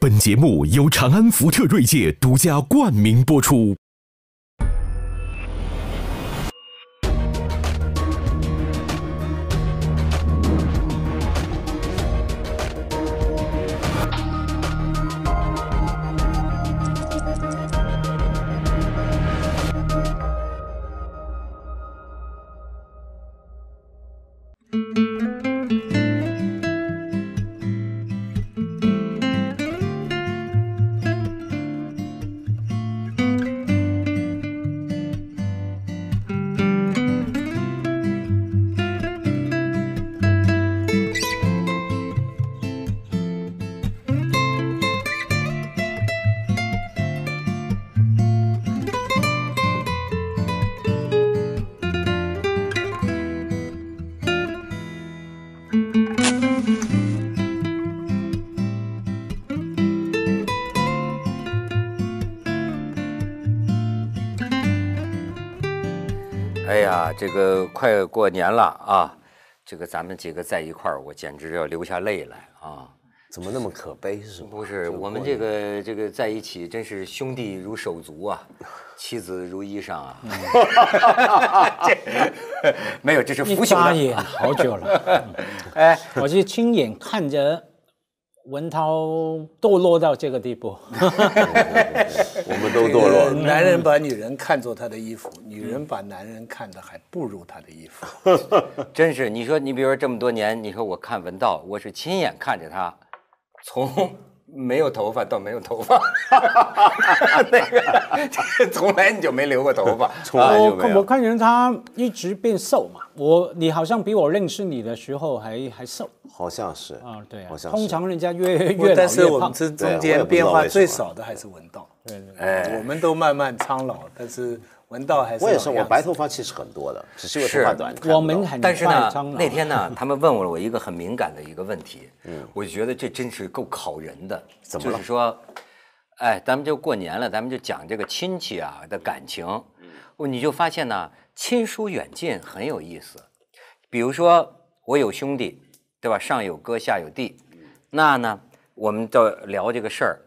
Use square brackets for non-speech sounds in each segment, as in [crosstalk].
本节目由长安福特锐界独家冠名播出。这个快过年了啊，这个咱们几个在一块儿，我简直要流下泪来啊！怎么那么可悲是吗？不是，我们这个这个在一起，真是兄弟如手足啊，[laughs] 妻子如衣裳啊。[laughs] 没有，这是夫妻嘛。好久了，[laughs] 哎，我是亲眼看着。文涛堕落到这个地步，[laughs] 我们都堕落 [laughs] 男人把女人看作他的衣服，女人把男人看的还不如他的衣服。[laughs] 真是，你说你比如说这么多年，你说我看文道，我是亲眼看着他从。没有头发倒没有头发，[laughs] 那个从来你就没留过头发。从我我看见他一直变瘦嘛，我你好像比我认识你的时候还还瘦，好像是啊对啊。通常人家越越老越胖，但是我们中间变化最少的还是文道。对哎，我们都慢慢苍老，但是。闻到还是我也是，我白头发其实很多的，只是头发短。我们很但是呢，那天呢，[laughs] 他们问我了我一个很敏感的一个问题，嗯，我觉得这真是够考人的。怎么就是说，哎，咱们就过年了，咱们就讲这个亲戚啊的感情，你就发现呢，亲疏远近很有意思。比如说，我有兄弟，对吧？上有哥，下有弟，那呢，我们就聊这个事儿。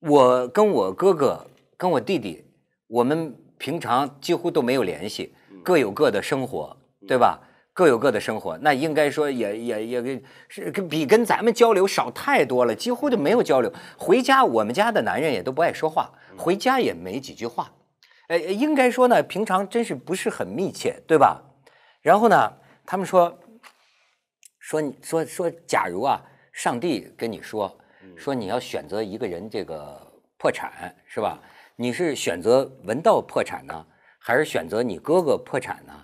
我跟我哥哥，跟我弟弟。我们平常几乎都没有联系，各有各的生活，对吧？各有各的生活，那应该说也也也跟是跟比跟咱们交流少太多了，几乎就没有交流。回家我们家的男人也都不爱说话，回家也没几句话。呃，应该说呢，平常真是不是很密切，对吧？然后呢，他们说说说说，假如啊，上帝跟你说说你要选择一个人，这个破产是吧？你是选择文道破产呢，还是选择你哥哥破产呢？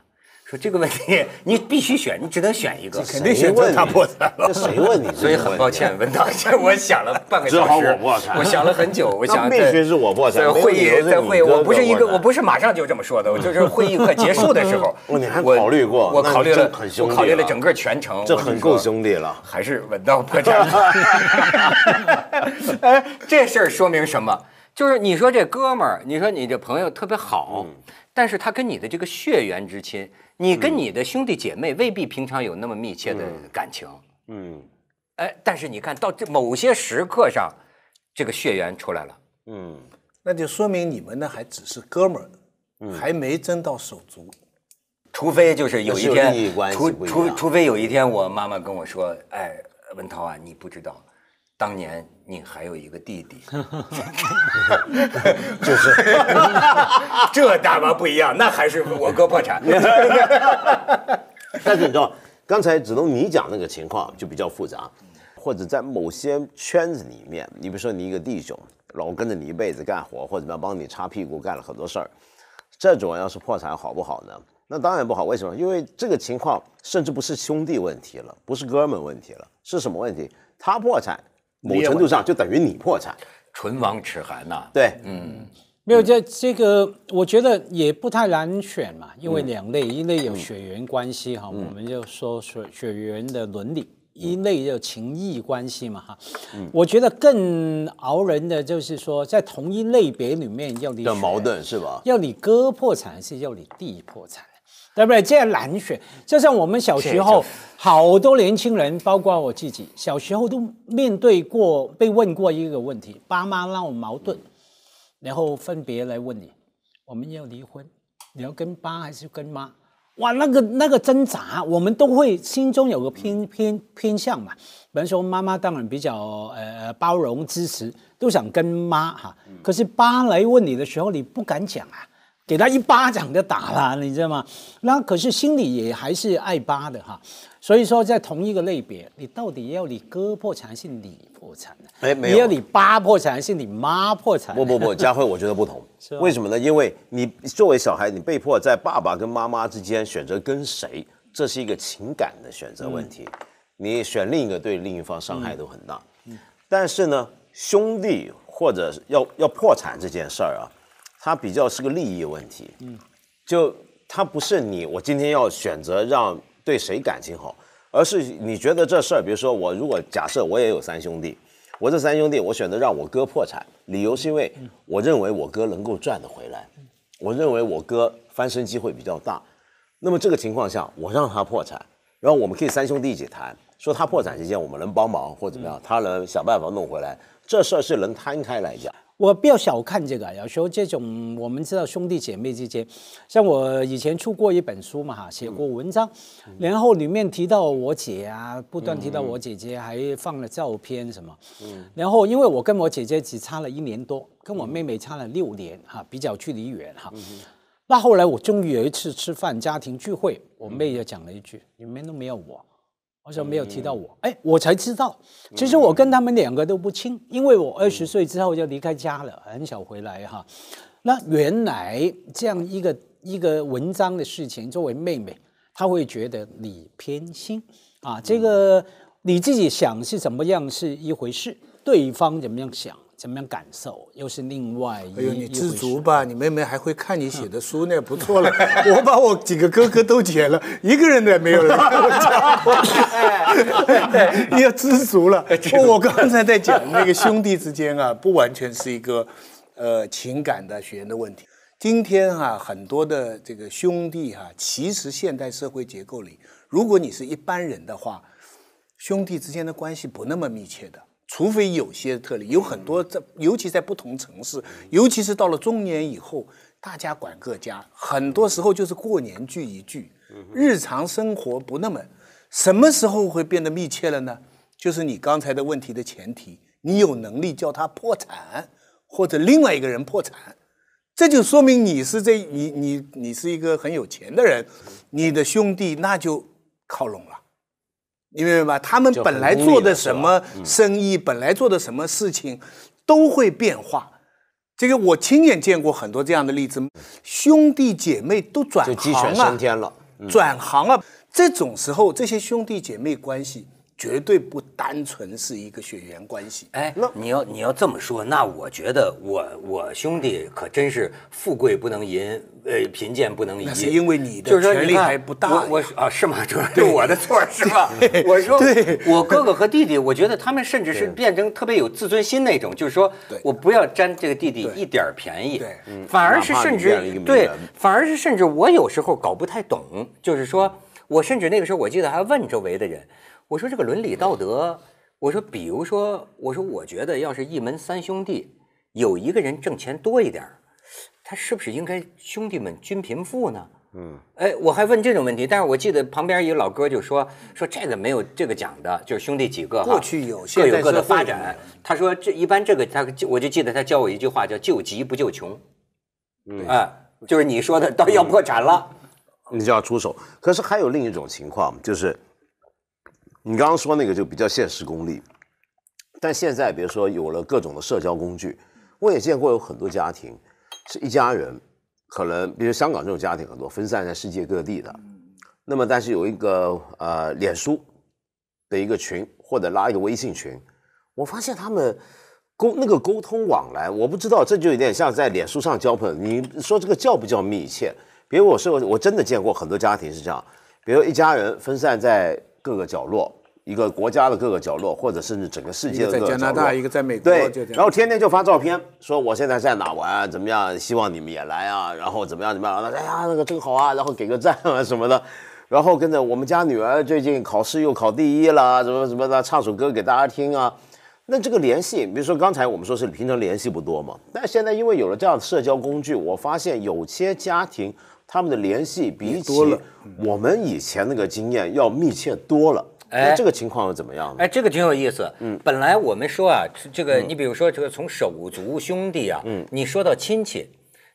说这个问题，你必须选，你只能选一个。肯定选他破产了。谁问你？[laughs] 所以很抱歉，文道，这我想了半个小时。好我破产。我想了很久，我想必须是我破产。会议在会，我不是一个，我不是马上就这么说的，我就是会议快结束的时候。[laughs] 我你还考虑过？我考虑了，我考虑了整个全程。这很够兄弟了。还是文道破产。[laughs] 哎，这事儿说明什么？就是你说这哥们儿，你说你这朋友特别好，但是他跟你的这个血缘之亲，你跟你的兄弟姐妹未必平常有那么密切的感情，嗯，哎，但是你看到这某些时刻上，这个血缘出来了，嗯，那就说明你们呢还只是哥们儿，还没真到手足，除非就是有一天，除除除非有一天我妈妈跟我说，哎，文涛啊，你不知道。当年你还有一个弟弟，[laughs] 就是这大妈不一样。那还是我哥破产。[laughs] 但是你知道，刚才只能你讲那个情况就比较复杂，或者在某些圈子里面，你比如说你一个弟兄老跟着你一辈子干活，或者要帮你擦屁股干了很多事儿，这种要是破产好不好呢？那当然不好。为什么？因为这个情况甚至不是兄弟问题了，不是哥们问题了，是什么问题？他破产。某程度上就等于你破产，唇亡齿寒呐。对，嗯，没有这这个，我觉得也不太难选嘛，因为两类，一类有血缘关系哈，我们就说血血缘的伦理；一类就情谊关系嘛哈。嗯，我觉得更熬人的就是说，在同一类别里面要你，要矛盾是吧？要你哥破产是要你弟破产。对不对？这样难选。就像我们小时候，好多年轻人，包括我自己，小时候都面对过被问过一个问题：爸妈闹矛盾，然后分别来问你，我们要离婚，你要跟爸还是跟妈？哇，那个那个挣扎，我们都会心中有个偏偏偏向嘛。比方说，妈妈当然比较呃包容支持，都想跟妈哈。可是爸来问你的时候，你不敢讲啊。给他一巴掌就打了，你知道吗？那可是心里也还是爱巴的哈。所以说，在同一个类别，你到底要你哥破产还是你破产的，哎，没有；要你爸破产还是你妈破产。不不不，佳慧，[laughs] 我觉得不同。为什么呢？因为你作为小孩，你被迫在爸爸跟妈妈之间选择跟谁，这是一个情感的选择问题。你选另一个，对另一方伤害都很大。嗯。但是呢，兄弟或者要要破产这件事儿啊。它比较是个利益问题，嗯，就它不是你我今天要选择让对谁感情好，而是你觉得这事儿，比如说我如果假设我也有三兄弟，我这三兄弟我选择让我哥破产，理由是因为我认为我哥能够赚得回来，我认为我哥翻身机会比较大，那么这个情况下我让他破产，然后我们可以三兄弟一起谈，说他破产期间我们能帮忙或怎么样，他能想办法弄回来，这事儿是能摊开来讲。我不要小看这个，有时候这种我们知道兄弟姐妹之间，像我以前出过一本书嘛哈，写过文章，然后里面提到我姐啊，不断提到我姐姐，还放了照片什么，然后因为我跟我姐姐只差了一年多，跟我妹妹差了六年哈，比较距离远哈，那后来我终于有一次吃饭家庭聚会，我妹就讲了一句，里面都没有我。我说没有提到我，哎，我才知道，其实我跟他们两个都不亲，因为我二十岁之后就离开家了，很少回来哈。那原来这样一个一个文章的事情，作为妹妹，她会觉得你偏心啊。这个你自己想是怎么样是一回事，对方怎么样想。怎么样感受？又是另外一。哎呦，你知足吧！你妹妹还会看你写的书，那不错了。[laughs] 我把我几个哥哥都解了，一个人的没有了。[laughs] 你要知足了。我刚才在讲那个兄弟之间啊，不完全是一个呃情感的血缘的问题。今天啊，很多的这个兄弟啊，其实现代社会结构里，如果你是一般人的话，兄弟之间的关系不那么密切的。除非有些特例，有很多在，尤其在不同城市，尤其是到了中年以后，大家管各家，很多时候就是过年聚一聚，日常生活不那么。什么时候会变得密切了呢？就是你刚才的问题的前提，你有能力叫他破产，或者另外一个人破产，这就说明你是这你你你是一个很有钱的人，你的兄弟那就靠拢了。你明白吧？他们本来做的什么生意，本来做的什么事情，都会变化。这个我亲眼见过很多这样的例子，兄弟姐妹都转行了，转行了。这种时候，这些兄弟姐妹关系。绝对不单纯是一个血缘关系，哎，那你要你要这么说，那我觉得我我兄弟可真是富贵不能淫，呃，贫贱不能移。是因为你的权力还不大。我啊是吗？主是我的错是吧？[laughs] 我说，我哥哥和弟弟，我觉得他们甚至是变成特别有自尊心那种，就是说我不要占这个弟弟一点便宜，对，反而是甚至对，反而是甚至我有时候搞不太懂，就是说。我甚至那个时候，我记得还问周围的人，我说这个伦理道德，我说比如说，我说我觉得要是一门三兄弟，有一个人挣钱多一点，他是不是应该兄弟们均贫富呢？嗯，哎，我还问这种问题，但是我记得旁边一个老哥就说说这个没有这个讲的，就是兄弟几个过去有各有各的发展。他说这一般这个他我就记得他教我一句话叫救急不救穷，嗯，哎，就是你说的到要破产了。你就要出手，可是还有另一种情况，就是你刚刚说那个就比较现实功利。但现在比如说有了各种的社交工具，我也见过有很多家庭是一家人，可能比如香港这种家庭很多分散在世界各地的，那么但是有一个呃脸书的一个群或者拉一个微信群，我发现他们沟那个沟通往来，我不知道这就有点像在脸书上交朋友，你说这个叫不叫密切？比如我是我真的见过很多家庭是这样，比如一家人分散在各个角落，一个国家的各个角落，或者甚至整个世界的各个角落。一个在加拿大，一个在美国。对，然后天天就发照片，说我现在在哪玩，怎么样？希望你们也来啊！然后怎么样怎么样？哎呀，那个真好啊！然后给个赞啊什么的。然后跟着我们家女儿最近考试又考第一了，怎么怎么的？唱首歌给大家听啊！那这个联系，比如说刚才我们说是平常联系不多嘛，但现在因为有了这样的社交工具，我发现有些家庭。他们的联系比起我们以前那个经验要密切多了。哎，这个情况又怎么样呢？哎，这个挺有意思。嗯，本来我们说啊，这个你比如说这个从手足兄弟啊，嗯，你说到亲戚，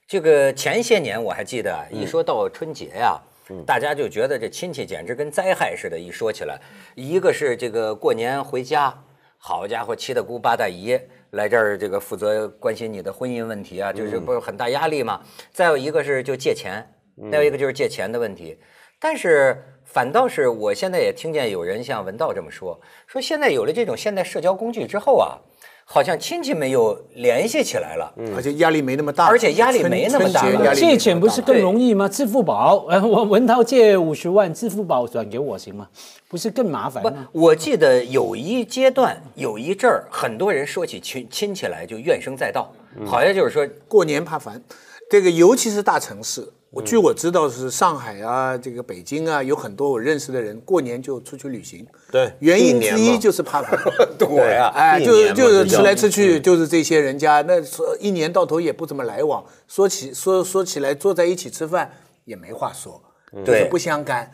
这个前些年我还记得一说到春节呀，大家就觉得这亲戚简直跟灾害似的。一说起来，一个是这个过年回家，好家伙，七大姑八大姨来这儿这个负责关心你的婚姻问题啊，就是不是很大压力嘛？再有一个是就借钱。还有一个就是借钱的问题，但是反倒是我现在也听见有人像文道这么说：说现在有了这种现代社交工具之后啊，好像亲戚们又联系起来了，而且压力没那么大。而且压力没那么大，借钱不是更容易吗？支付宝，我文道借五十万，支付宝转给我行吗？不是更麻烦吗？我记得有一阶段，有一阵儿，很多人说起亲亲戚来就怨声载道，好像就是说过年怕烦，这个尤其是大城市。我据我知道是上海啊，这个北京啊，有很多我认识的人过年就出去旅行。对，原因之一就是怕 [laughs] 对呀，哎，就是就是吃来吃去就是这些人家，那说一年到头也不怎么来往，说起说说起来坐在一起吃饭也没话说，对，不相干。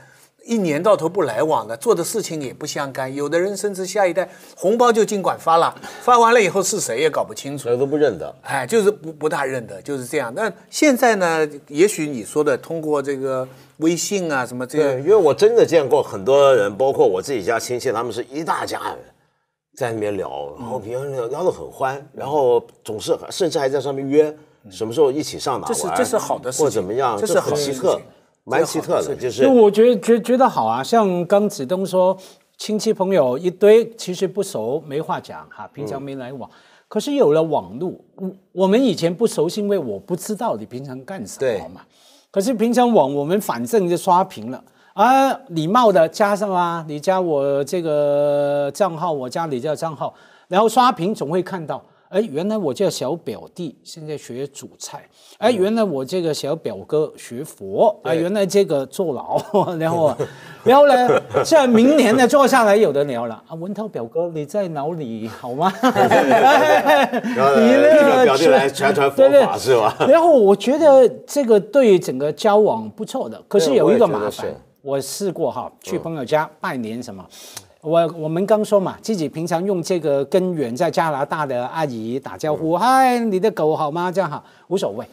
一年到头不来往了，做的事情也不相干。有的人甚至下一代红包就尽管发了，发完了以后是谁也搞不清楚，谁都不认得。哎，就是不不大认得，就是这样。那现在呢？也许你说的通过这个微信啊什么这样，因为我真的见过很多人，包括我自己家亲戚，他们是一大家人在那边聊，然后聊聊得很欢，然后总是甚至还在上面约什么时候一起上哪玩，或怎么样，这是很奇特。蛮奇特的，就是，那我觉得觉觉得好啊，像刚子东说，亲戚朋友一堆，其实不熟，没话讲哈，平常没来往，可是有了网络，我我们以前不熟悉，因为我不知道你平常干什么嘛，可是平常网我们反正就刷屏了，啊，礼貌的加上啊，你加我这个账号，我加你这个账号，然后刷屏总会看到。哎，原来我叫小表弟，现在学煮菜。哎，原来我这个小表哥学佛。哎，原来这个坐牢，[laughs] 然后，[laughs] 然后呢，这明年呢坐下来有得聊了。啊，文涛表哥，你在牢里好吗？[laughs] 你那个表弟来传传佛法是吧？然后我觉得这个对整个交往不错的，可是有一个麻烦，我试过哈，去朋友家拜年什么。我我们刚说嘛，自己平常用这个跟远在加拿大的阿姨打招呼，嗨，你的狗好吗？这样哈，无所谓。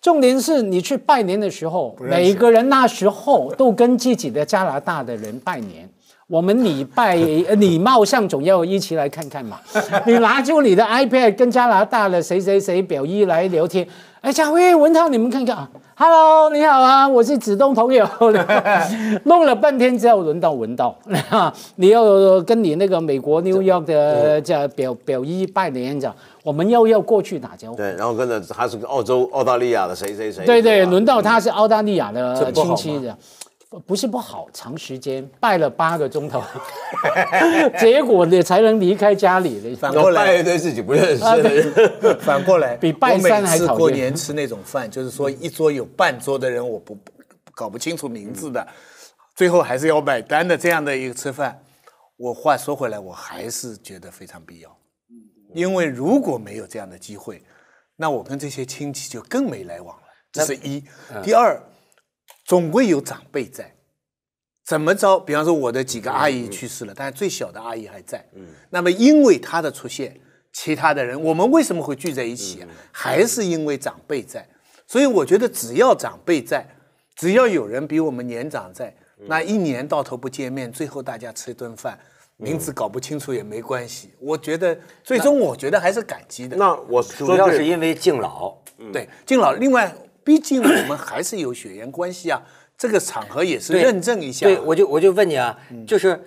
重点是你去拜年的时候，每一个人那时候都跟自己的加拿大的人拜年。我们礼拜 [laughs] 礼貌上总要一起来看看嘛，[laughs] 你拿出你的 iPad 跟加拿大的谁谁谁表姨来聊天。哎，嘉辉、文涛，你们看看啊，Hello，你好啊，我是子东朋友。[laughs] 弄了半天，只后轮到文道你要跟你那个美国 York 的叫表表姨拜年子，我们又要过去打招呼。对，然后跟着他是澳洲、澳大利亚的谁谁谁。对对，轮到他是澳大利亚的亲戚的。不是不好，长时间拜了八个钟头，[laughs] 结果你才能离开家里。的都拜一堆自己不认识的人，[laughs] 反过来，比我每次过年吃那种饭，就是说一桌有半桌的人，我不不搞不清楚名字的，最后还是要买单的这样的一个吃饭。我话说回来，我还是觉得非常必要，因为如果没有这样的机会，那我跟这些亲戚就更没来往了。这是一，第二。总会有长辈在，怎么着？比方说我的几个阿姨去世了，但是最小的阿姨还在。嗯，那么因为她的出现，其他的人我们为什么会聚在一起啊？还是因为长辈在。所以我觉得只要长辈在，只要有人比我们年长在，那一年到头不见面，最后大家吃一顿饭，名字搞不清楚也没关系。我觉得最终我觉得还是感激的。那我主要是因为敬老，对敬老。另外。毕竟我们还是有血缘关系啊，[coughs] 这个场合也是认证一下。对，我就我就问你啊，就是，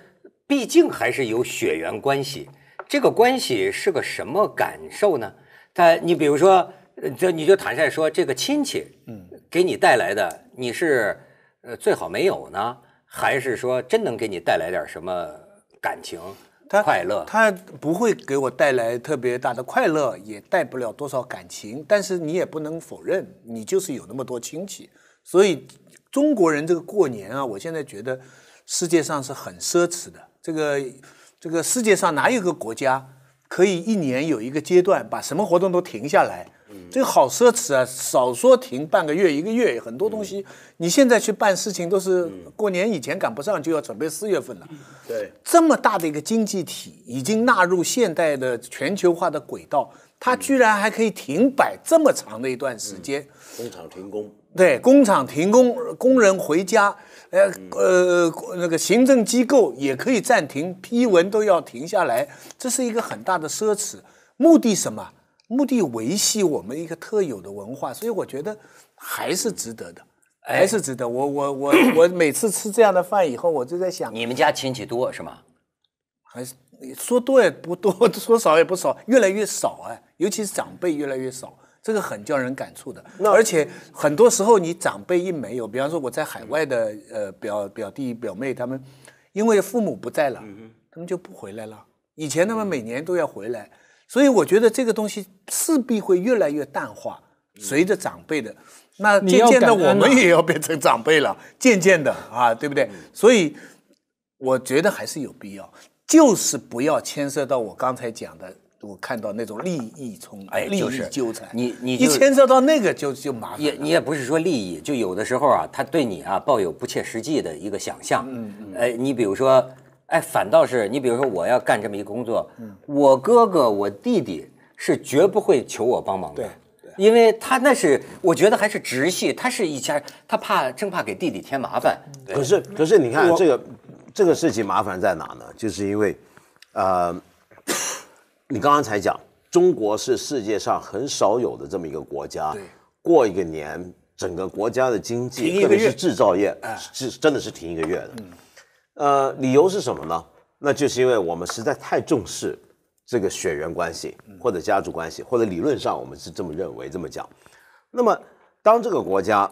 毕竟还是有血缘关系，这个关系是个什么感受呢？他，你比如说，这你就坦率说，这个亲戚，嗯，给你带来的你是，呃，最好没有呢，还是说真能给你带来点什么感情？快乐，他不会给我带来特别大的快乐，也带不了多少感情。但是你也不能否认，你就是有那么多亲戚。所以中国人这个过年啊，我现在觉得世界上是很奢侈的。这个这个世界上哪有个国家可以一年有一个阶段把什么活动都停下来？这个好奢侈啊！少说停半个月、一个月，很多东西你现在去办事情都是过年以前赶不上，就要准备四月份了。对，这么大的一个经济体已经纳入现代的全球化的轨道，它居然还可以停摆这么长的一段时间。工厂停工。对，工厂停工，工人回家，呃呃，那个行政机构也可以暂停批文，都要停下来。这是一个很大的奢侈，目的什么？目的维系我们一个特有的文化，所以我觉得还是值得的，还是值得。我我我我每次吃这样的饭以后，我就在想，你们家亲戚多是吗？还是说多也不多，[laughs] 说少也不少，越来越少哎，尤其是长辈越来越少，这个很叫人感触的。而且很多时候，你长辈一没有，比方说我在海外的呃表表弟表妹他们，因为父母不在了，他们就不回来了。以前他们每年都要回来。所以我觉得这个东西势必会越来越淡化，随着长辈的，那渐渐的我们也要变成长辈了。渐渐的啊，对不对？所以我觉得还是有必要，就是不要牵涉到我刚才讲的，我看到那种利益冲，哎，利益纠缠。你你一牵涉到那个就就麻烦。也你也不是说利益，就有的时候啊，他对你啊抱有不切实际的一个想象。嗯嗯。哎，你比如说。哎，反倒是你，比如说我要干这么一个工作，我哥哥、我弟弟是绝不会求我帮忙的，对，因为他那是我觉得还是直系，他是一家，他怕真怕给弟弟添麻烦。可是，可是你看这个这个事情麻烦在哪呢？就是因为，呃，[coughs] 你刚刚才讲，中国是世界上很少有的这么一个国家，过一个年，整个国家的经济，特别是制造业，是真的是停一个月的。呃，理由是什么呢？那就是因为我们实在太重视这个血缘关系或者家族关系，或者理论上我们是这么认为、这么讲。那么，当这个国家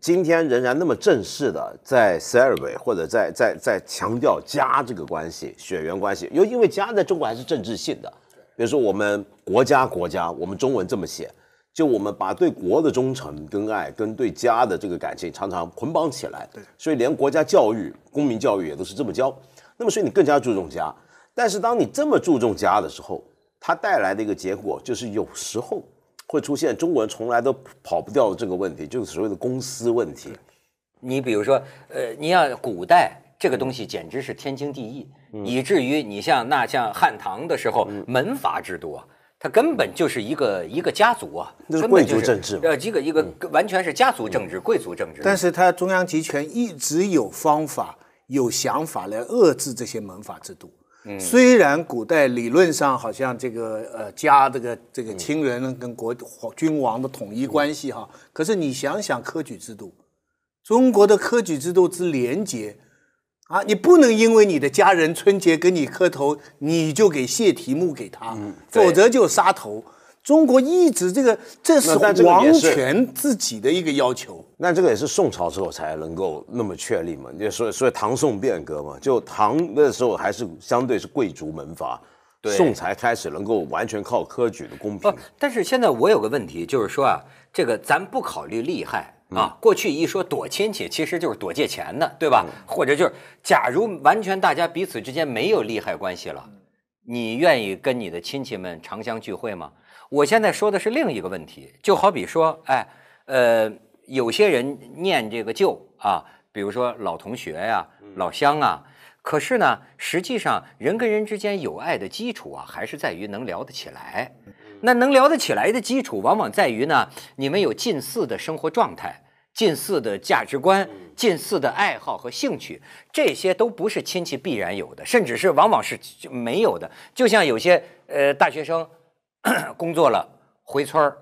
今天仍然那么正式的在 c e l e r a t e 或者在在在强调家这个关系、血缘关系，又因为家在中国还是政治性的，比如说我们国家国家，我们中文这么写。就我们把对国的忠诚跟爱跟对家的这个感情常常捆绑起来，对，所以连国家教育、公民教育也都是这么教。那么，所以你更加注重家，但是当你这么注重家的时候，它带来的一个结果就是有时候会出现中国人从来都跑不掉的这个问题，就是所谓的公私问题。你比如说，呃，你像古代这个东西简直是天经地义，以至于你像那像汉唐的时候门阀制度啊。它根本就是一个一个家族啊，那是贵族政治，呃，一个一个完全是家族政治、贵族政治。但是它中央集权一直有方法、有想法来遏制这些门阀制度。嗯，虽然古代理论上好像这个呃家这个这个亲人跟国皇君王的统一关系哈，可是你想想科举制度，中国的科举制度之廉洁。啊，你不能因为你的家人春节给你磕头，你就给谢题目给他，否则就杀头。中国一直这个，这是王权自己的一个要求。那这个也是宋朝之后才能够那么确立嘛？就所以所以唐宋变革嘛，就唐那时候还是相对是贵族门阀，宋才开始能够完全靠科举的公平。不，但是现在我有个问题，就是说啊，这个咱不考虑利害。啊，过去一说躲亲戚，其实就是躲借钱的，对吧？或者就是，假如完全大家彼此之间没有利害关系了，你愿意跟你的亲戚们长相聚会吗？我现在说的是另一个问题，就好比说，哎，呃，有些人念这个旧啊，比如说老同学呀、老乡啊，可是呢，实际上人跟人之间友爱的基础啊，还是在于能聊得起来。那能聊得起来的基础，往往在于呢，你们有近似的生活状态、近似的价值观、近似的爱好和兴趣，这些都不是亲戚必然有的，甚至是往往是没有的。就像有些呃大学生 [coughs] 工作了回村儿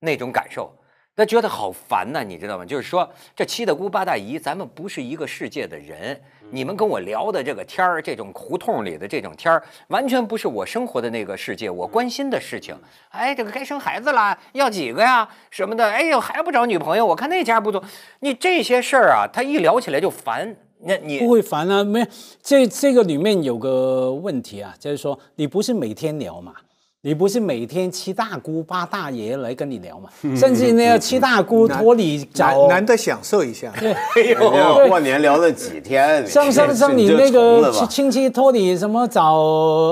那种感受。他觉得好烦呐，你知道吗？就是说，这七大姑八大姨，咱们不是一个世界的人。你们跟我聊的这个天儿，这种胡同里的这种天儿，完全不是我生活的那个世界，我关心的事情。哎，这个该生孩子了，要几个呀？什么的。哎呦，还不找女朋友？我看那家不错。你这些事儿啊，他一聊起来就烦。那你不会烦啊？没，这这个里面有个问题啊，就是说，你不是每天聊嘛？你不是每天七大姑八大爷来跟你聊嘛？甚至那个七大姑托你找，难得享受一下。对，哎呦，过年聊了几天。像像像你那个亲亲戚托你什么找？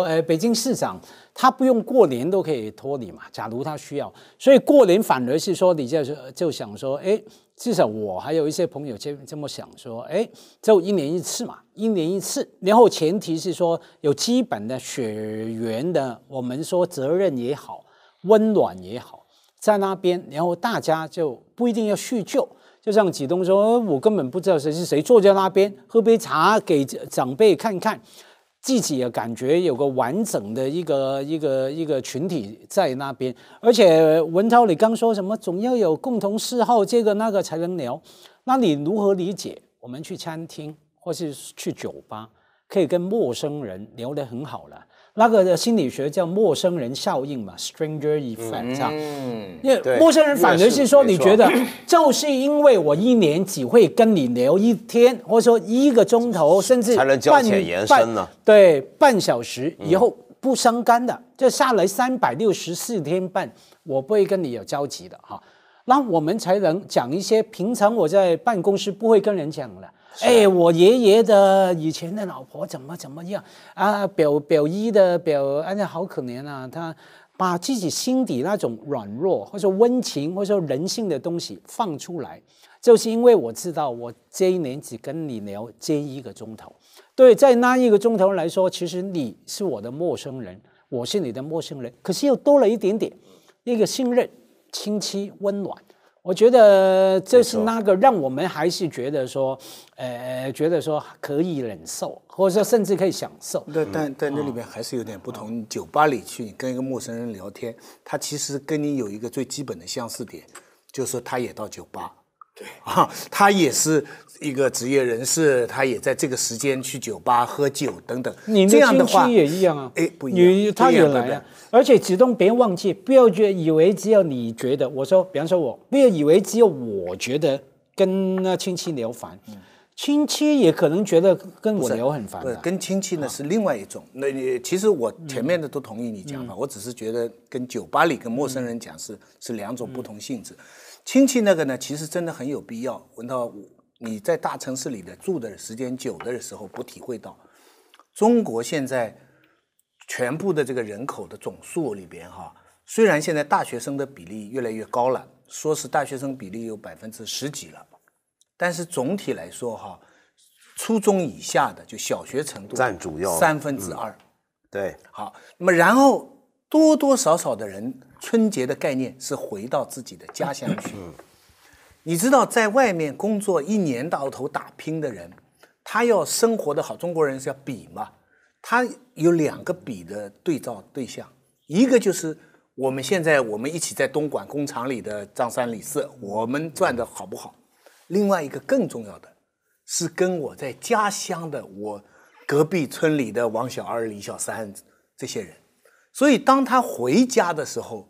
呃，北京市长，他不用过年都可以托你嘛。假如他需要，所以过年反而是说，你就就想说，哎，至少我还有一些朋友这这么想说，哎，就一年一次嘛。一年一次，然后前提是说有基本的血缘的，我们说责任也好，温暖也好，在那边，然后大家就不一定要叙旧。就像启东说，我根本不知道谁是谁，坐在那边喝杯茶，给长辈看看，自己也感觉有个完整的一个一个一个群体在那边。而且文涛，你刚说什么？总要有共同嗜好，这个那个才能聊。那你如何理解？我们去餐厅。或是去酒吧，可以跟陌生人聊得很好了。那个心理学叫陌生人效应嘛，stranger effect。嗯，陌生人反而是说，你觉得就是因为我一年只会跟你聊一天，或者说一个钟头，甚至才能延伸呢？对，半小时以后不相干的，就下来三百六十四天半，我不会跟你有交集的哈。那我们才能讲一些平常我在办公室不会跟人讲的。哎，我爷爷的以前的老婆怎么怎么样啊？表表姨的表，哎呀，好可怜啊！他把自己心底那种软弱，或者温情，或者说人性的东西放出来，就是因为我知道我这一年只跟你聊这一个钟头。对，在那一个钟头来说，其实你是我的陌生人，我是你的陌生人，可是又多了一点点那个信任、亲戚、温暖。我觉得这是那个，让我们还是觉得说，呃，觉得说可以忍受，或者说甚至可以享受。对，但但那里面还是有点不同。酒吧里去跟一个陌生人聊天，他其实跟你有一个最基本的相似点，就是他也到酒吧。啊，他也是一个职业人士，他也在这个时间去酒吧喝酒等等。你那的话也一样啊？哎，不一样，他有来啊！而且主动别忘记，不要觉以为只有你觉得。我说，比方说我，不要以为只有我觉得跟亲戚聊烦，亲戚也可能觉得跟我聊很烦。跟亲戚呢是另外一种。那你其实我前面的都同意你讲法，我只是觉得跟酒吧里跟陌生人讲是是两种不同性质。亲戚那个呢，其实真的很有必要。文涛，你在大城市里的住的时间久的时候，不体会到，中国现在全部的这个人口的总数里边，哈，虽然现在大学生的比例越来越高了，说是大学生比例有百分之十几了，但是总体来说，哈，初中以下的就小学程度占主要三分之二，对，好，那么然后多多少少的人。春节的概念是回到自己的家乡去。你知道，在外面工作一年到头打拼的人，他要生活的好，中国人是要比嘛。他有两个比的对照对象，一个就是我们现在我们一起在东莞工厂里的张三李四，我们赚的好不好？另外一个更重要的，是跟我在家乡的我隔壁村里的王小二、李小三这些人。所以，当他回家的时候，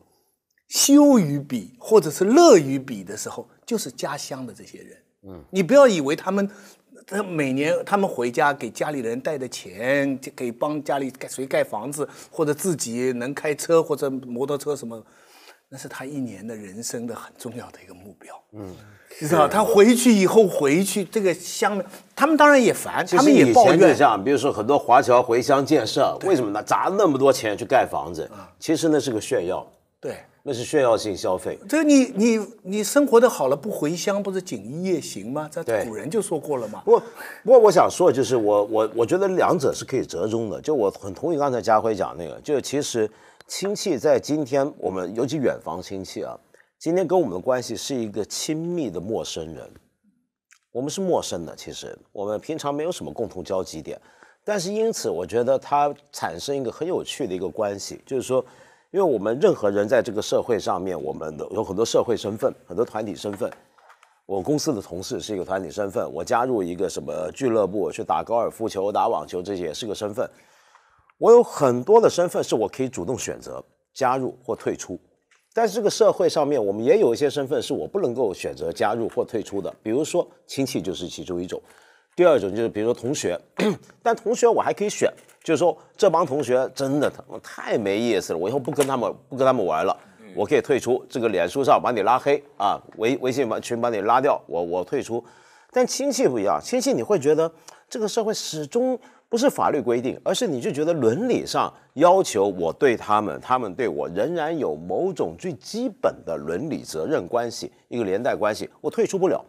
羞于比或者是乐于比的时候，就是家乡的这些人。嗯，你不要以为他们，他每年他们回家给家里人带的钱，给帮家里盖谁盖房子，或者自己能开车或者摩托车什么。那是他一年的人生的很重要的一个目标。嗯，你知道他回去以后回去这个乡，他们当然也烦，他们也抱怨。像比如说很多华侨回乡建设，为什么呢？砸那么多钱去盖房子，其实那是个炫耀。对，那是炫耀性消费。这你你你生活的好了不回乡不是锦衣夜行吗？这古人就说过了嘛。不不过我想说就是我我我觉得两者是可以折中的。就我很同意刚才家辉讲那个，就其实。亲戚在今天我们尤其远房亲戚啊，今天跟我们的关系是一个亲密的陌生人，我们是陌生的。其实我们平常没有什么共同交集点，但是因此我觉得它产生一个很有趣的一个关系，就是说，因为我们任何人在这个社会上面，我们的有很多社会身份，很多团体身份。我公司的同事是一个团体身份，我加入一个什么俱乐部，我去打高尔夫球、打网球，这些也是个身份。我有很多的身份是我可以主动选择加入或退出，但是这个社会上面我们也有一些身份是我不能够选择加入或退出的，比如说亲戚就是其中一种。第二种就是比如说同学，[clears throat] 但同学我还可以选，就是说这帮同学真的他妈太没意思了，我以后不跟他们不跟他们玩了，我可以退出。这个脸书上把你拉黑啊，微微信把群把你拉掉，我我退出。但亲戚不一样，亲戚你会觉得这个社会始终。不是法律规定，而是你就觉得伦理上要求我对他们，他们对我仍然有某种最基本的伦理责任关系，一个连带关系，我退出不了。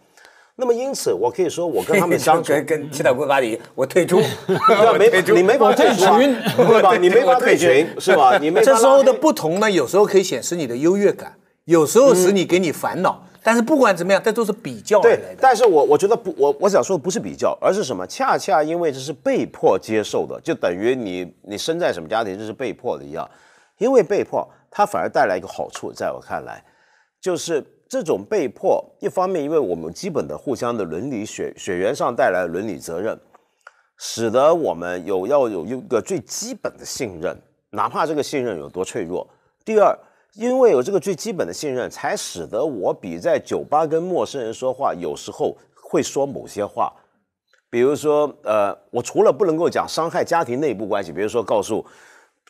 那么因此，我可以说我跟他们相处，[laughs] 跟七大姑八大姨，我退出，[laughs] 对吧？没你没法退出群，对吧？你没法退群，是吧？你没 [laughs] 这时候的不同呢，有时候可以显示你的优越感，有时候使你给你烦恼。但是不管怎么样，这都是比较对，但是我我觉得不，我我想说的不是比较，而是什么？恰恰因为这是被迫接受的，就等于你你生在什么家庭，这是被迫的一样。因为被迫，它反而带来一个好处，在我看来，就是这种被迫，一方面因为我们基本的互相的伦理血血缘上带来伦理责任，使得我们有要有一个最基本的信任，哪怕这个信任有多脆弱。第二。因为有这个最基本的信任，才使得我比在酒吧跟陌生人说话，有时候会说某些话，比如说，呃，我除了不能够讲伤害家庭内部关系，比如说告诉，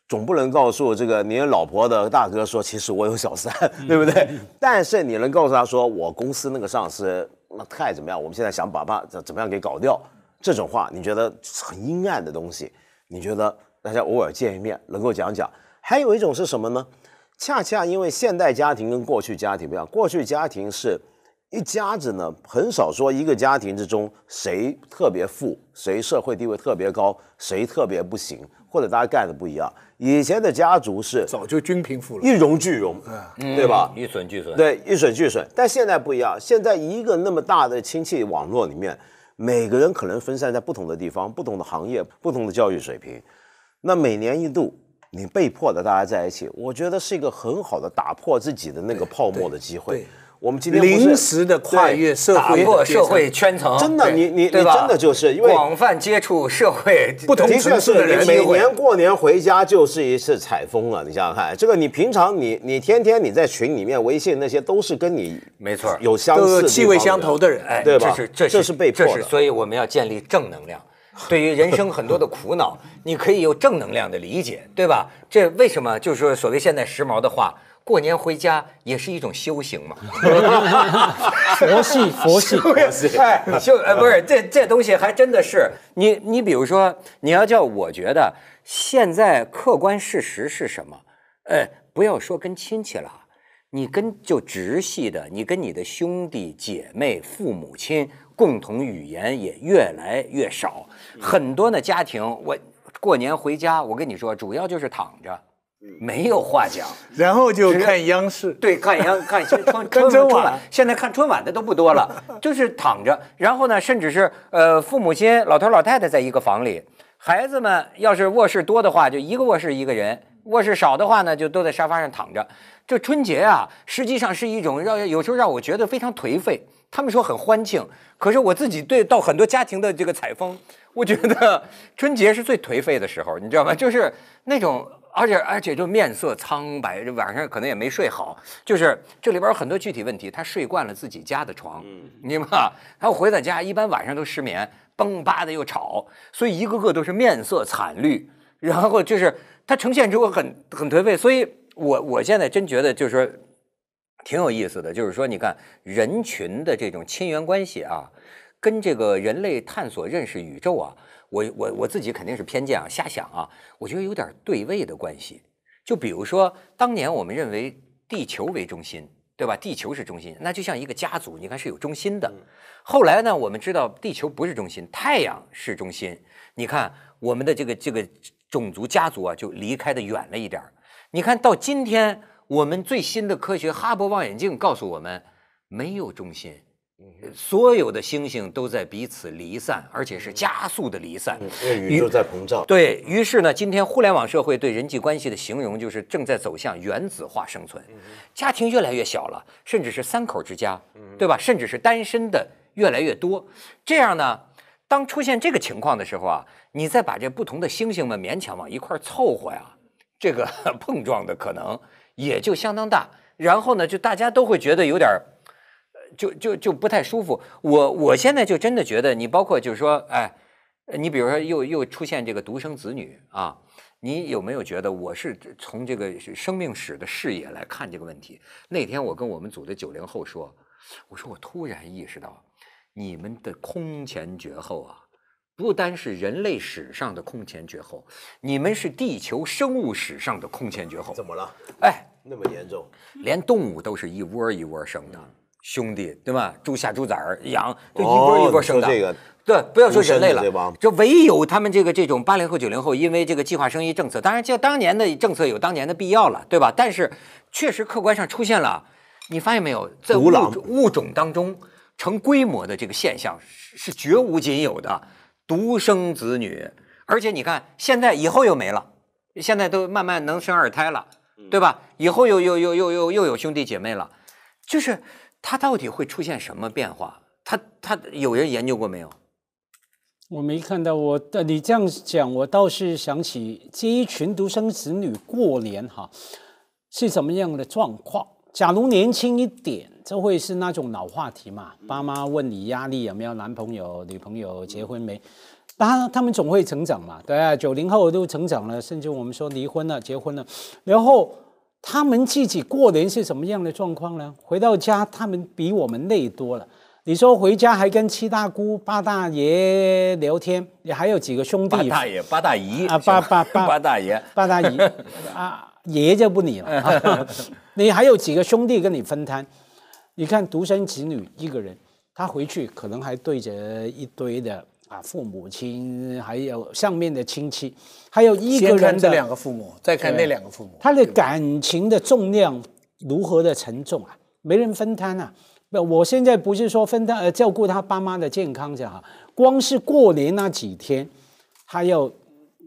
总不能告诉这个你老婆的大哥说，其实我有小三，[laughs] 对不对？但是你能告诉他说，我公司那个上司那太怎么样，我们现在想把把怎么样给搞掉，这种话你觉得很阴暗的东西，你觉得大家偶尔见一面能够讲讲？还有一种是什么呢？恰恰因为现代家庭跟过去家庭不一样，过去家庭是一家子呢，很少说一个家庭之中谁特别富，谁社会地位特别高，谁特别不行，或者大家干的不一样。以前的家族是早就均贫富了，一荣俱荣，对吧？一损俱损。对，一损俱损。但现在不一样，现在一个那么大的亲戚网络里面，每个人可能分散在不同的地方、不同的行业、不同的教育水平，那每年一度。你被迫的大家在一起，我觉得是一个很好的打破自己的那个泡沫的机会。我们今天临时的跨越社会，打破社会圈层。真的，你你你真的就是因为广泛接触社会，不同的确是人，每年过年回家就是一次采风啊！你想想看，这个你平常你你天天你在群里面、微信那些都是跟你没错有相似气味相投的人，哎，对吧？这是这是被迫，的，所以我们要建立正能量。[laughs] 对于人生很多的苦恼，你可以有正能量的理解，对吧？这为什么就是说所谓现在时髦的话，过年回家也是一种修行嘛？[laughs] [laughs] 佛系，佛系，佛系。修，哎，不是，这这东西还真的是你，你比如说，你要叫我觉得，现在客观事实是什么？哎，不要说跟亲戚了，你跟就直系的，你跟你的兄弟姐妹、父母亲，共同语言也越来越少。很多的家庭，我过年回家，我跟你说，主要就是躺着，没有话讲，[laughs] 然后就看央视，对，看央 [laughs] 看春春春晚。现在看春晚的都不多了，[laughs] 就是躺着。然后呢，甚至是呃父母亲、老头老太太在一个房里，孩子们要是卧室多的话，就一个卧室一个人；卧室少的话呢，就都在沙发上躺着。这春节啊，实际上是一种让有时候让我觉得非常颓废。他们说很欢庆，可是我自己对到很多家庭的这个采风。我觉得春节是最颓废的时候，你知道吗？就是那种，而且而且就面色苍白，晚上可能也没睡好。就是这里边有很多具体问题，他睡惯了自己家的床，你吗？他回到家一般晚上都失眠，嘣吧的又吵，所以一个个都是面色惨绿，然后就是他呈现出很很颓废。所以我我现在真觉得就是说挺有意思的，就是说你看人群的这种亲缘关系啊。跟这个人类探索认识宇宙啊，我我我自己肯定是偏见啊，瞎想啊，我觉得有点对位的关系。就比如说，当年我们认为地球为中心，对吧？地球是中心，那就像一个家族，你看是有中心的。后来呢，我们知道地球不是中心，太阳是中心。你看我们的这个这个种族家族啊，就离开的远了一点你看到今天我们最新的科学，哈勃望远镜告诉我们，没有中心。所有的星星都在彼此离散，而且是加速的离散，因宇宙在膨胀。对于是呢，今天互联网社会对人际关系的形容就是正在走向原子化生存，家庭越来越小了，甚至是三口之家，对吧？甚至是单身的越来越多。这样呢，当出现这个情况的时候啊，你再把这不同的星星们勉强往一块凑合呀，这个 [laughs] 碰撞的可能也就相当大。然后呢，就大家都会觉得有点。就就就不太舒服。我我现在就真的觉得，你包括就是说，哎，你比如说又又出现这个独生子女啊，你有没有觉得？我是从这个生命史的视野来看这个问题。那天我跟我们组的九零后说，我说我突然意识到，你们的空前绝后啊，不单是人类史上的空前绝后，你们是地球生物史上的空前绝后。怎么了？哎，那么严重，连动物都是一窝一窝生的。兄弟，对吧？猪下猪崽儿羊就一波一波生的。对，不要说人类了，这唯有他们这个这种八零后、九零后，因为这个计划生育政策，当然就当年的政策有当年的必要了，对吧？但是确实客观上出现了，你发现没有，在物物种当中成规模的这个现象是绝无仅有的独生子女，而且你看现在以后又没了，现在都慢慢能生二胎了，对吧？以后又又又又又又有兄弟姐妹了，就是。他到底会出现什么变化？他他有人研究过没有？我没看到。我你这样讲，我倒是想起这一群独生子女过年哈是什么样的状况。假如年轻一点，这会是那种老话题嘛？爸妈问你压力有没有，男朋友女朋友结婚没？当然，他们总会成长嘛。对啊，九零后都成长了，甚至我们说离婚了、结婚了，然后。他们自己过年是什么样的状况呢？回到家，他们比我们累多了。你说回家还跟七大姑八大爷聊天，也还有几个兄弟。八大爷、八大姨啊，八八八八大爷、八大姨 [laughs] 啊，爷就不理了。[laughs] 你还有几个兄弟跟你分摊？你看独生子女一个人，他回去可能还对着一堆的。啊，父母亲还有上面的亲戚，还有一个人的两个父母，再看那两个父母，他的感情的重量如何的沉重啊？没人分摊啊！那我现在不是说分担呃，照顾他爸妈的健康，哈，光是过年那几天，他要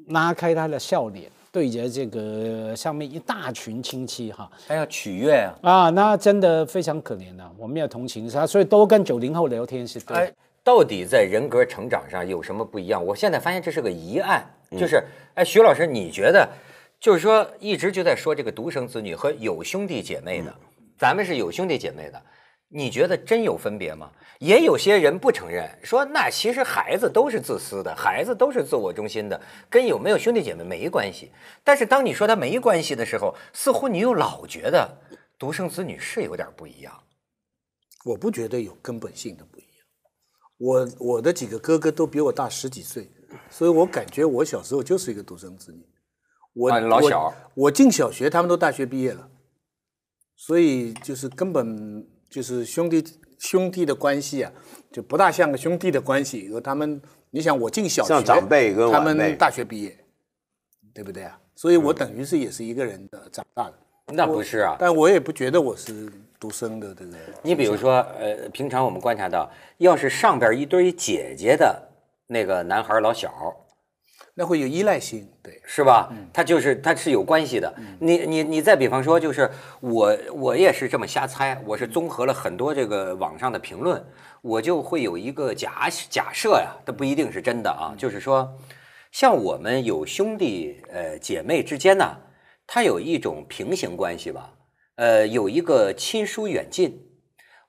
拉开他的笑脸，对着这个上面一大群亲戚，哈，他要取悦啊！啊，那真的非常可怜的，我们要同情他，所以多跟九零后聊天是对。到底在人格成长上有什么不一样？我现在发现这是个疑案，就是，哎，徐老师，你觉得，就是说，一直就在说这个独生子女和有兄弟姐妹的，咱们是有兄弟姐妹的，你觉得真有分别吗？也有些人不承认，说那其实孩子都是自私的，孩子都是自我中心的，跟有没有兄弟姐妹没关系。但是当你说他没关系的时候，似乎你又老觉得独生子女是有点不一样。我不觉得有根本性的不。我我的几个哥哥都比我大十几岁，所以我感觉我小时候就是一个独生子女。我老小，我进小学他们都大学毕业了，所以就是根本就是兄弟兄弟的关系啊，就不大像个兄弟的关系。和他们，你想我进小学，像长辈跟他们大学毕业，对不对啊？所以我等于是也是一个人的长大的。那不是啊，但我也不觉得我是。出生的这个，你比如说，呃，平常我们观察到，要是上边一堆姐姐的那个男孩老小，那会有依赖性，对，是吧？他就是他是有关系的。你你你再比方说，就是我我也是这么瞎猜，我是综合了很多这个网上的评论，我就会有一个假假设呀，它不一定是真的啊。就是说，像我们有兄弟呃姐妹之间呢，它有一种平行关系吧。呃，有一个亲疏远近。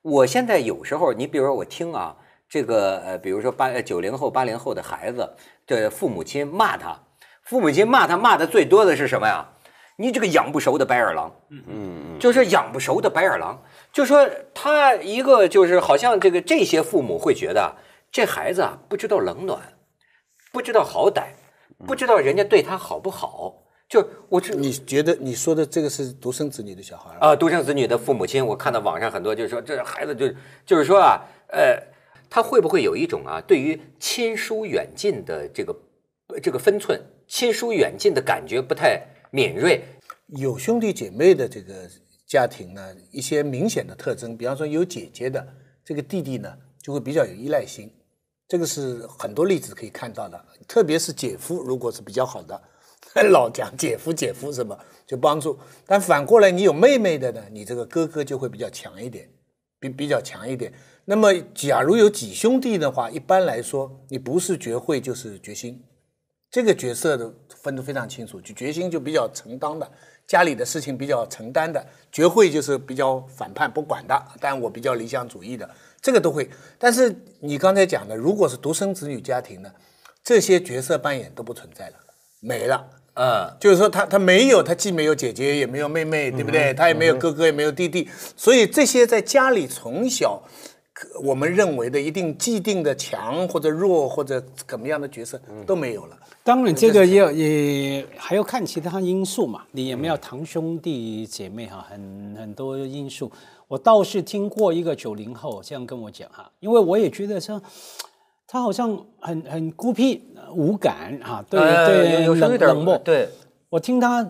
我现在有时候，你比如说我听啊，这个呃，比如说八九零后、八零后的孩子，的父母亲骂他，父母亲骂他，骂的最多的是什么呀？你这个养不熟的白眼狼，嗯嗯嗯，就是养不熟的白眼狼。就说他一个就是好像这个这些父母会觉得这孩子啊不知道冷暖，不知道好歹，不知道人家对他好不好。就我这，你觉得你说的这个是独生子女的小孩啊？独生子女的父母亲，我看到网上很多就是说，这孩子就是就是说啊，呃，他会不会有一种啊，对于亲疏远近的这个这个分寸、亲疏远近的感觉不太敏锐？有兄弟姐妹的这个家庭呢，一些明显的特征，比方说有姐姐的这个弟弟呢，就会比较有依赖心，这个是很多例子可以看到的。特别是姐夫如果是比较好的。[laughs] 老讲姐夫姐夫什么就帮助，但反过来你有妹妹的呢，你这个哥哥就会比较强一点，比比较强一点。那么假如有几兄弟的话，一般来说你不是绝会就是决心，这个角色的分得非常清楚，就决心就比较承担的，家里的事情比较承担的，绝会就是比较反叛不管的。但我比较理想主义的，这个都会。但是你刚才讲的，如果是独生子女家庭呢，这些角色扮演都不存在了，没了。嗯，就是说他他没有，他既没有姐姐也没有妹妹，对不对？他也没有哥哥也没有弟弟，所以这些在家里从小，我们认为的一定既定的强或者弱或者怎么样的角色都没有了。当然，这个也也还要看其他因素嘛，你有没有堂兄弟姐妹哈？很很多因素。我倒是听过一个九零后这样跟我讲哈，因为我也觉得说。他好像很很孤僻、无感，哈，对对，冷冷漠。对，我听他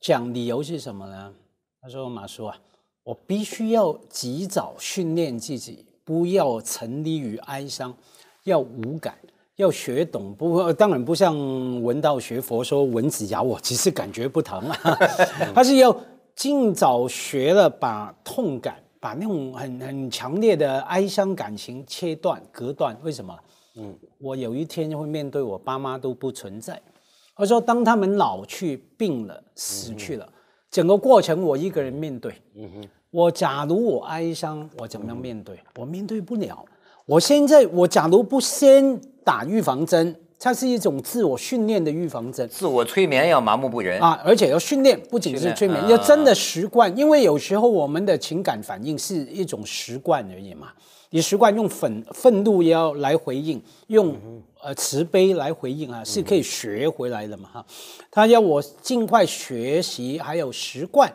讲理由是什么呢？他说：“马叔啊，我必须要及早训练自己，不要沉溺于哀伤，要无感，要学懂。不，当然不像闻道学佛说蚊子咬我只是感觉不疼啊，[laughs] 他是要尽早学了把痛感。”把那种很很强烈的哀伤感情切断隔断，为什么？嗯，我有一天会面对我爸妈都不存在。我说，当他们老去、病了、死去了，整个过程我一个人面对。嗯哼，我假如我哀伤，我怎么样面对？我面对不了。我现在，我假如不先打预防针。它是一种自我训练的预防针，自我催眠要麻木不仁啊，而且要训练，不仅是催眠，要真的习惯。因为有时候我们的情感反应是一种习惯而已嘛，你习惯用愤愤怒要来回应，用呃慈悲来回应啊，是可以学回来的嘛哈。他要我尽快学习，还有习惯，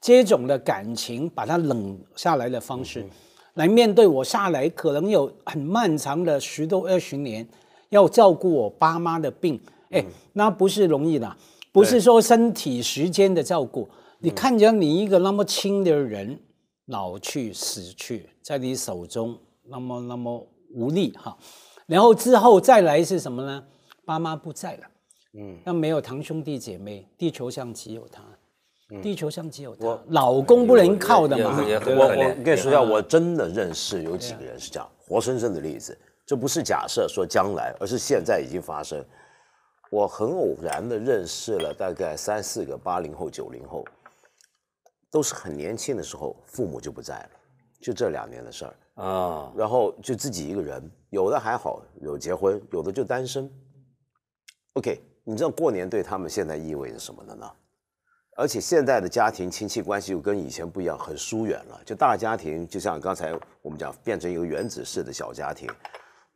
这种的感情把它冷下来的方式，来面对我下来可能有很漫长的十多二十年。要照顾我爸妈的病，哎，那不是容易的，不是说身体时间的照顾。你看着你一个那么亲的人老去死去，在你手中那么那么无力哈。然后之后再来是什么呢？爸妈不在了，嗯，那没有堂兄弟姐妹，地球上只有他，地球上只有我老公不能靠的嘛。我我跟你说一下，我真的认识有几个人是这样，活生生的例子。这不是假设说将来，而是现在已经发生。我很偶然的认识了大概三四个八零后、九零后，都是很年轻的时候父母就不在了，就这两年的事儿啊。然后就自己一个人，有的还好有结婚，有的就单身。OK，你知道过年对他们现在意味着什么的呢？而且现在的家庭亲戚关系又跟以前不一样，很疏远了。就大家庭就像刚才我们讲，变成一个原子式的小家庭。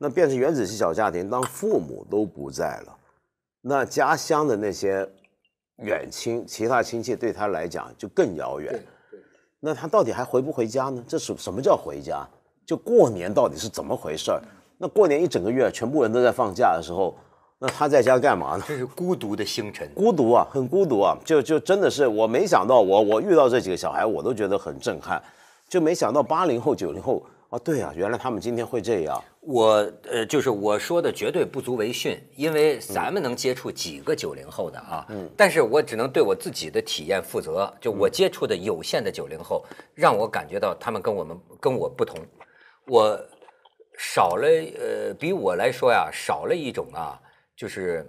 那变成原子系小家庭，当父母都不在了，那家乡的那些远亲、其他亲戚对他来讲就更遥远。那他到底还回不回家呢？这是什么叫回家？就过年到底是怎么回事儿？那过年一整个月，全部人都在放假的时候，那他在家干嘛呢？这是孤独的星辰，孤独啊，很孤独啊！就就真的是，我没想到，我我遇到这几个小孩，我都觉得很震撼，就没想到八零后、九零后。啊，对呀，原来他们今天会这样。我呃，就是我说的绝对不足为训，因为咱们能接触几个九零后的啊？嗯，但是我只能对我自己的体验负责。就我接触的有限的九零后，让我感觉到他们跟我们跟我不同。我少了呃，比我来说呀，少了一种啊，就是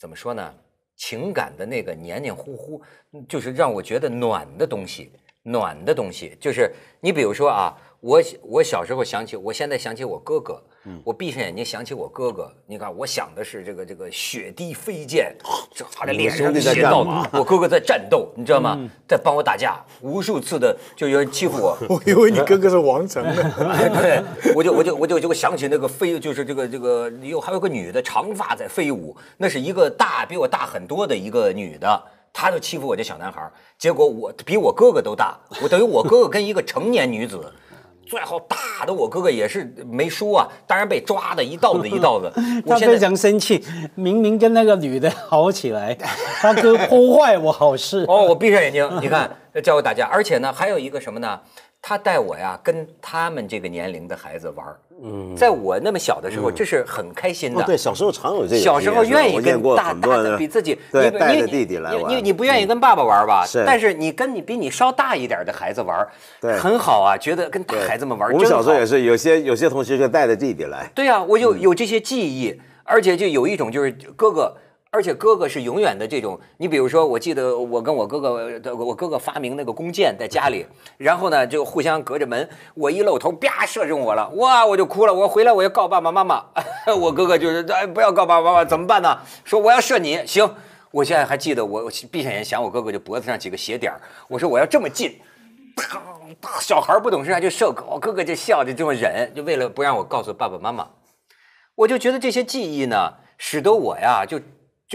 怎么说呢？情感的那个黏黏糊糊，就是让我觉得暖的东西，暖的东西，就是你比如说啊。我我小时候想起，我现在想起我哥哥，我闭上眼睛想起我哥哥，你看，我想的是这个这个血滴飞溅，这脸上人写到我哥哥在战斗，你知道吗？在帮我打架，无数次的就有人欺负我。[laughs] 我以为你哥哥是王呢，[laughs] 对，我就我就我就就会想起那个飞，就是这个这个有还有个女的长发在飞舞，那是一个大比我大很多的一个女的，她就欺负我这小男孩，结果我比我哥哥都大，我等于我哥哥跟一个成年女子。最后打的我哥哥也是没输啊，当然被抓的一道子一道子，[laughs] 他非常生气，明明跟那个女的好起来，他跟破坏我好事。哦，我闭上眼睛，你看教我打架，而且呢还有一个什么呢？他带我呀跟他们这个年龄的孩子玩。嗯，在我那么小的时候，这是很开心的。对，小时候常有这个。小时候愿意跟大大的比自己。[laughs] 你带着弟弟来玩。你你不愿意跟爸爸玩吧？是。但是你跟你比你稍大一点的孩子玩，对，很好啊，觉得跟大孩子们玩。我们小时候也是，有些有些同学就带着弟弟来。对呀，我就有这些记忆，而且就有一种就是哥哥。而且哥哥是永远的这种，你比如说，我记得我跟我哥哥，我哥哥发明那个弓箭在家里，然后呢就互相隔着门，我一露头，啪射中我了，哇我就哭了，我回来我要告爸爸妈妈，[laughs] 我哥哥就是哎不要告爸爸妈妈怎么办呢？说我要射你行，我现在还记得我闭上眼想我哥哥就脖子上几个血点儿，我说我要这么近，啪，小孩不懂事啊就射，我哥哥就笑着这么忍，就为了不让我告诉爸爸妈妈，我就觉得这些记忆呢，使得我呀就。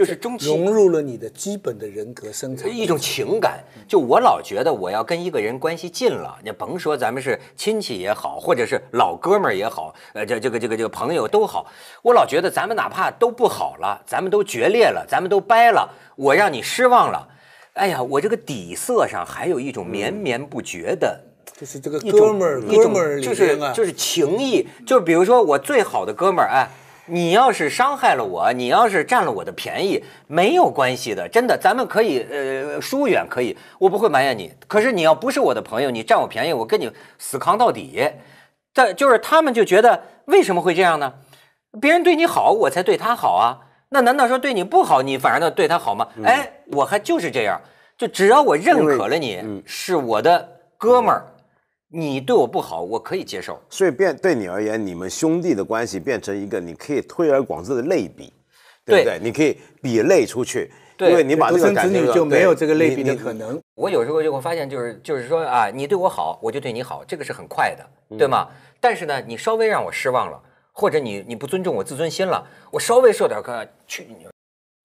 就是中融入了你的基本的人格、生产一种情感。就我老觉得，我要跟一个人关系近了，你甭说咱们是亲戚也好，或者是老哥们儿也好，呃，这这个这个这个朋友都好。我老觉得，咱们哪怕都不好了，咱们都决裂了，咱们都掰了，我让你失望了。哎呀，我这个底色上还有一种绵绵不绝的，就是这个哥们儿，哥们儿就是就是情谊。就比如说我最好的哥们儿，哎。你要是伤害了我，你要是占了我的便宜，没有关系的，真的，咱们可以呃疏远，可以，我不会埋怨你。可是你要不是我的朋友，你占我便宜，我跟你死扛到底。但就是他们就觉得为什么会这样呢？别人对你好，我才对他好啊。那难道说对你不好，你反而要对他好吗？哎，我还就是这样，就只要我认可了你是我的哥们儿。你对我不好，我可以接受。所以变对你而言，你们兄弟的关系变成一个你可以推而广之的类比，对不对？你可以比类出去，因为你把个感女就没有这个类比的可能。我有时候就会发现，就是就是说啊，你对我好，我就对你好，这个是很快的，对吗？但是呢，你稍微让我失望了，或者你你不尊重我自尊心了，我稍微受点可去。你。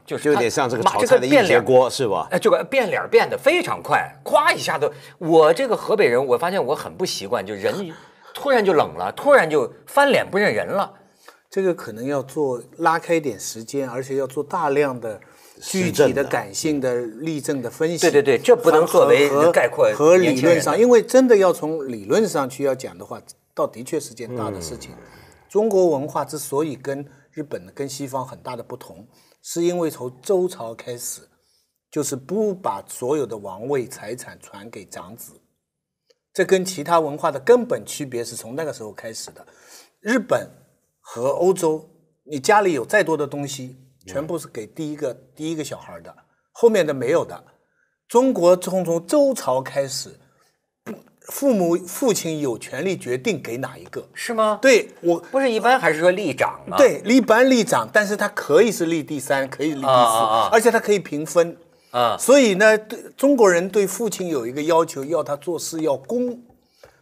就是有点像这个炒菜的变脸锅是吧？哎，这个变脸变得非常快，咵一下子，我这个河北人，我发现我很不习惯，就人突然就冷了，突然就翻脸不认人了。这个可能要做拉开一点时间，而且要做大量的具体的感性的例证的分析。对对对，这不能作为概括和理论上，因为真的要从理论上去要讲的话，倒的确是件大的事情。中国文化之所以跟日本、跟西方很大的不同。是因为从周朝开始，就是不把所有的王位财产传给长子，这跟其他文化的根本区别是从那个时候开始的。日本和欧洲，你家里有再多的东西，全部是给第一个第一个小孩的，后面的没有的。中国从从周朝开始。父母父亲有权利决定给哪一个是吗？对，我不是一般，还是说立长吗？对，立班立长，但是他可以是立第三，可以立第四，而且他可以平分啊。所以呢，对中国人对父亲有一个要求，要他做事要公。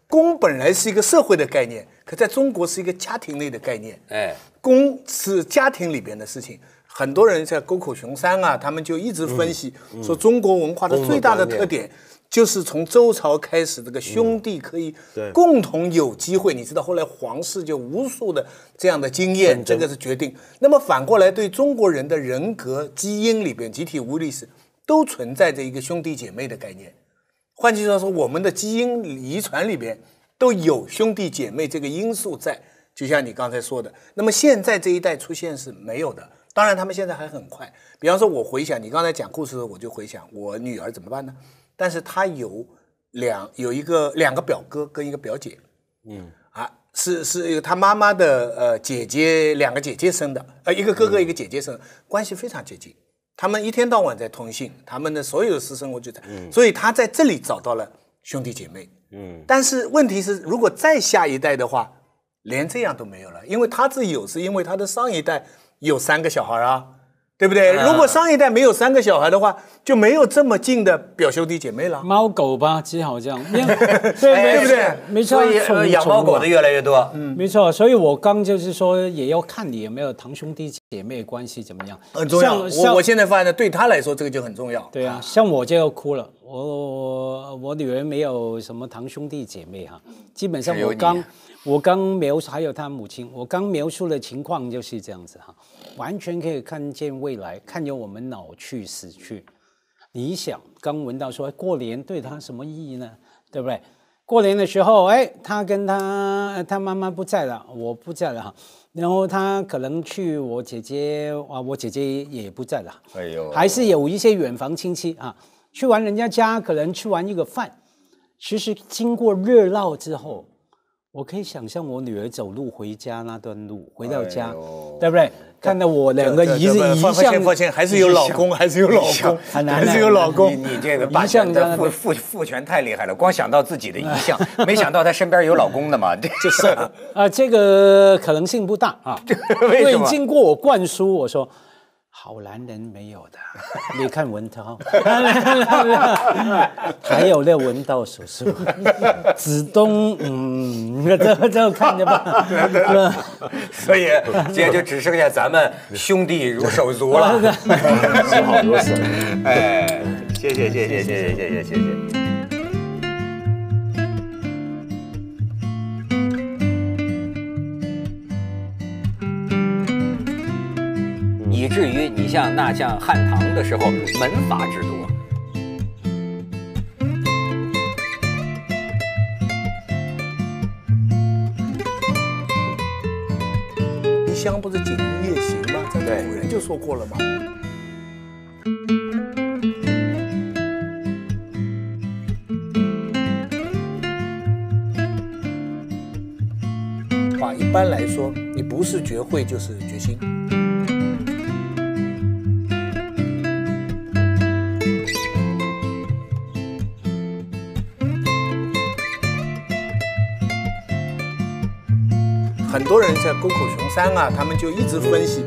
公本来是一个社会的概念，可在中国是一个家庭内的概念。哎，公是家庭里边的事情。很多人在沟口雄三啊，他们就一直分析说，中国文化的最大的特点。就是从周朝开始，这个兄弟可以共同有机会，你知道，后来皇室就无数的这样的经验，这个是决定。那么反过来，对中国人的人格基因里边，集体无意识都存在着一个兄弟姐妹的概念。换句话说，我们的基因遗传里边都有兄弟姐妹这个因素在。就像你刚才说的，那么现在这一代出现是没有的。当然，他们现在还很快。比方说，我回想你刚才讲故事，的时候，我就回想我女儿怎么办呢？但是他有两有一个两个表哥跟一个表姐，嗯啊是是，他妈妈的呃姐姐两个姐姐生的，呃一个哥哥一个姐姐生，关系非常接近，他们一天到晚在通信，他们的所有的私生活就在，所以他在这里找到了兄弟姐妹，嗯，但是问题是如果再下一代的话，连这样都没有了，因为他这有是因为他的上一代有三个小孩啊。对不对？如果上一代没有三个小孩的话，就没有这么近的表兄弟姐妹了。猫狗吧，只好这样，[laughs] 对对不对？没错，所以养猫狗的越来越多。嗯，没错。所以我刚就是说，也要看你有没有堂兄弟姐妹关系怎么样，很重要。我我现在发现，对他来说这个就很重要。对啊，像我就要哭了。我我我女儿没有什么堂兄弟姐妹哈，基本上我刚我刚描述还有他母亲，我刚描述的情况就是这样子哈。完全可以看见未来，看见我们老去、死去。你想刚闻到说过年对他什么意义呢？对不对？过年的时候，哎，他跟他他妈妈不在了，我不在了哈。然后他可能去我姐姐啊，我姐姐也不在了。哎呦，还是有一些远房亲戚啊，去完人家家，可能吃完一个饭。其实经过热闹之后，我可以想象我女儿走路回家那段路，回到家，对不对？看到我两个遗遗像，发现还是有老公，还是有老公，还是有老公。你这个把他的父父父权太厉害了，光想到自己的遗像，[laughs] 没想到他身边有老公的嘛，[laughs] 就是 [laughs] 啊，这个可能性不大啊。为经过我灌输，我说。好男人没有的，[laughs] 你看文涛，[laughs] 还有那文道叔叔，[laughs] 子东，嗯，这这看着吧，所以今天就只剩下咱们兄弟如手足了，手好如此。哎，谢谢谢谢谢谢谢谢谢谢。至于你像那像汉唐的时候门阀制度，一乡不是锦衣夜行吗？古人就说过了吗？啊，一般来说，你不是绝会就是绝心。很多人在沟口熊山啊，他们就一直分析。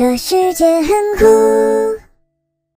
这世界很酷。